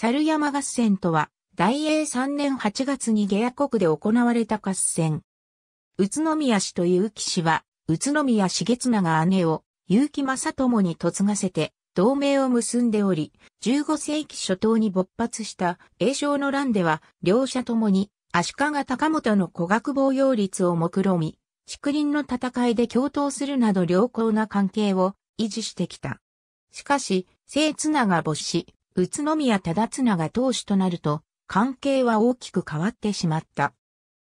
猿山合戦とは、大英3年8月に下野国で行われた合戦。宇都宮氏という騎士は、宇都宮重綱が姉を、結城正友に嫁がせて、同盟を結んでおり、15世紀初頭に勃発した英翔の乱では、両者ともに、足利高本の古学防用率を目論み、竹林の戦いで共闘するなど良好な関係を維持してきた。しかし、聖綱が没し、宇都宮忠綱が当主となると、関係は大きく変わってしまった。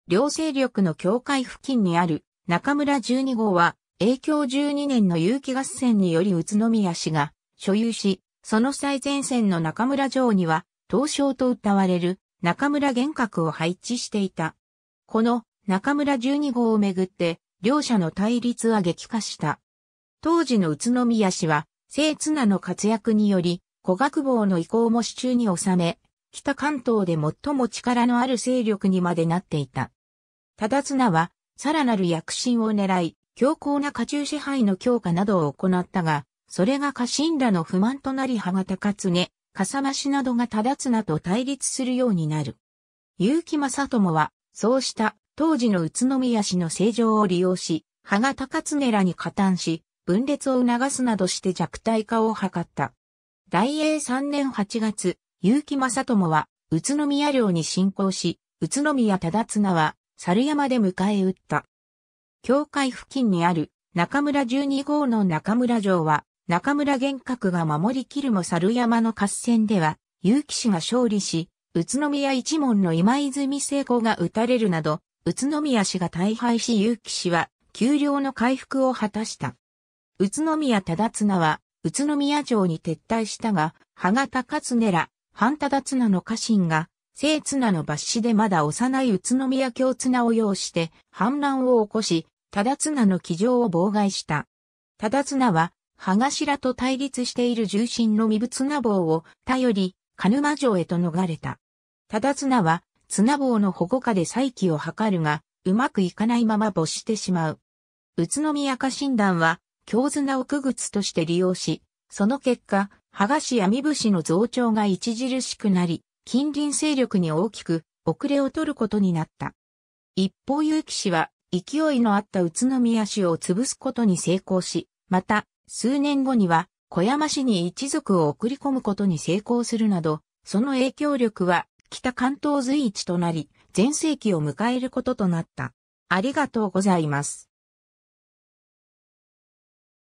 両勢力の境界付近にある中村十二号は、影響十二年の有機合戦により宇都宮氏が所有し、その最前線の中村城には、東証と謳われる中村玄格を配置していた。この中村十二号をめぐって、両者の対立は激化した。当時の宇都宮氏は、聖綱の活躍により、小学坊の意向も手中に収め、北関東で最も力のある勢力にまでなっていた。忠綱は、さらなる躍進を狙い、強硬な家中支配の強化などを行ったが、それが家臣らの不満となり羽が高常、笠間氏などが忠綱と対立するようになる。結城正友は、そうした当時の宇都宮市の政情を利用し、羽が高常らに加担し、分裂を促すなどして弱体化を図った。大英3年8月、結城正友は、宇都宮領に侵攻し、宇都宮忠綱は、猿山で迎え撃った。境界付近にある中村十二号の中村城は、中村玄格が守りきるも猿山の合戦では、結城氏が勝利し、宇都宮一門の今泉聖子が撃たれるなど、宇都宮氏が大敗し結城氏は、給料の回復を果たした。宇都宮忠綱は、宇都宮城に撤退したが、羽形勝根ら、半忠綱の家臣が、聖綱の抜死でまだ幼い宇都宮京綱を擁して、反乱を起こし、忠綱の騎乗を妨害した。忠綱は、羽頭と対立している重臣の身分綱棒を頼り、鹿沼城へと逃れた。忠綱は、綱棒の保護下で再起を図るが、うまくいかないまま没してしまう。宇都宮家臣団は、強綱を区靴として利用し、その結果、羽賀市闇節の増長が著しくなり、近隣勢力に大きく遅れを取ることになった。一方結城氏は勢いのあった宇都宮市を潰すことに成功し、また数年後には小山市に一族を送り込むことに成功するなど、その影響力は北関東随一となり、全盛期を迎えることとなった。ありがとうございます。